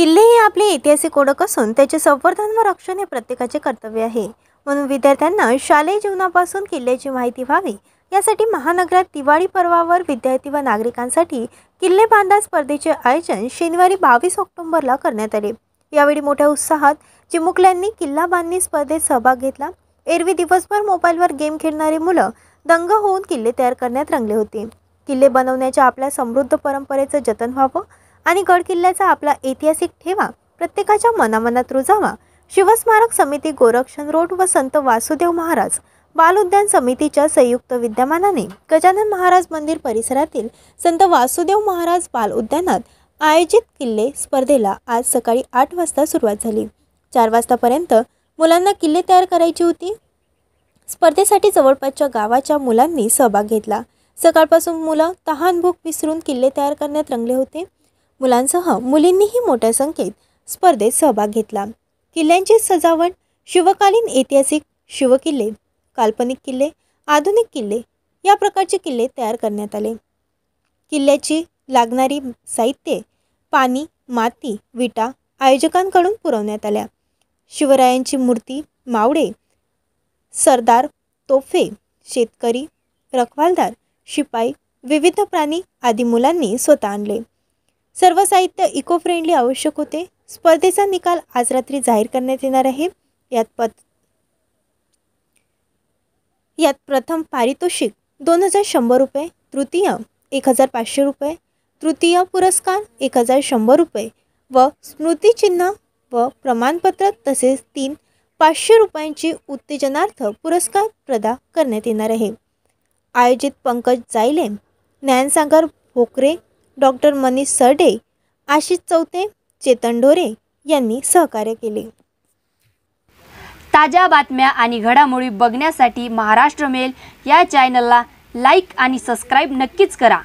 किल्ले हे आपले ऐतिहासिक ओळख असून त्याचे संवर्धन व रक्षण हे प्रत्येकाचे कर्तव्य आहे म्हणून विद्यार्थ्यांना शालेय जीवनापासून किल्ल्याची माहिती व्हावी यासाठी महानगरात दिवाळी पर्वावर विद्यार्थी व नागरिकांसाठी किल्ले बांधा स्पर्धेचे आयोजन शनिवारी बावीस ऑक्टोबरला करण्यात आले यावेळी मोठ्या उत्साहात चिमुकल्यांनी किल्ला बांधणी स्पर्धेत सहभाग घेतला एरवी दिवसभर मोबाईलवर गेम खेळणारी मुलं दंग होऊन किल्ले तयार करण्यात रंगले होते किल्ले बनवण्याच्या आपल्या समृद्ध परंपरेचं जतन व्हावं आणि गड किल्ल्याचा आपला ऐतिहासिक ठेवा प्रत्येकाच्या मनामनात रुजावा शिवस्मारक समिती गोरक्षण रोड व संत वासुदेव महाराज बाल उद्यान समितीच्या संयुक्त विद्यमानाने गजानन महाराज मंदिर परिसरातील संत वासुदेव महाराज बाल उद्यानात आयोजित किल्ले स्पर्धेला आज सकाळी आठ वाजता सुरुवात झाली चार वाजतापर्यंत मुलांना किल्ले तयार करायची होती स्पर्धेसाठी जवळपासच्या गावाच्या मुलांनी सहभाग घेतला सकाळपासून मुलं तहान भूक विसरून किल्ले तयार करण्यात रंगले होते मुलांसह मुलींनीही मोठ्या संख्येत स्पर्धेत सहभाग घेतला किल्ल्यांची सजावट शिवकालीन ऐतिहासिक शिवकिल्ले काल्पनिक किल्ले आधुनिक किल्ले या प्रकारचे किल्ले तयार करण्यात आले किल्ल्याची लागणारी साहित्ये पाणी माती विटा आयोजकांकडून पुरवण्यात आल्या शिवरायांची मूर्ती मावडे सरदार तोफे शेतकरी रखवालदार शिपाई विविध प्राणी आदी मुलांनी स्वतः आणले सर्व साहित्य इको फ्रेंडली आवश्यक होते स्पर्धेचा निकाल आज रात्री जाहीर करण्यात येणार आहे यात पत यात प्रथम पारितोषिक दोन हजार शंभर रुपये तृतीय एक हजार पाचशे रुपये तृतीय पुरस्कार एक हजार शंभर रुपये व स्मृतिचिन्ह व प्रमाणपत्र तसेच तीन पाचशे रुपयांची उत्तेजनार्थ पुरस्कार प्रदान करण्यात येणार आहे आयोजित पंकज जायले ज्ञानसागर भोकरे डॉक्टर मनीष सरडे आशिष चौथे चेतन ढोरे यांनी सहकार्य केले ताज्या बातम्या आणि घडामोडी बघण्यासाठी महाराष्ट्र मेल या चॅनलला लाईक आणि सबस्क्राईब नक्कीच करा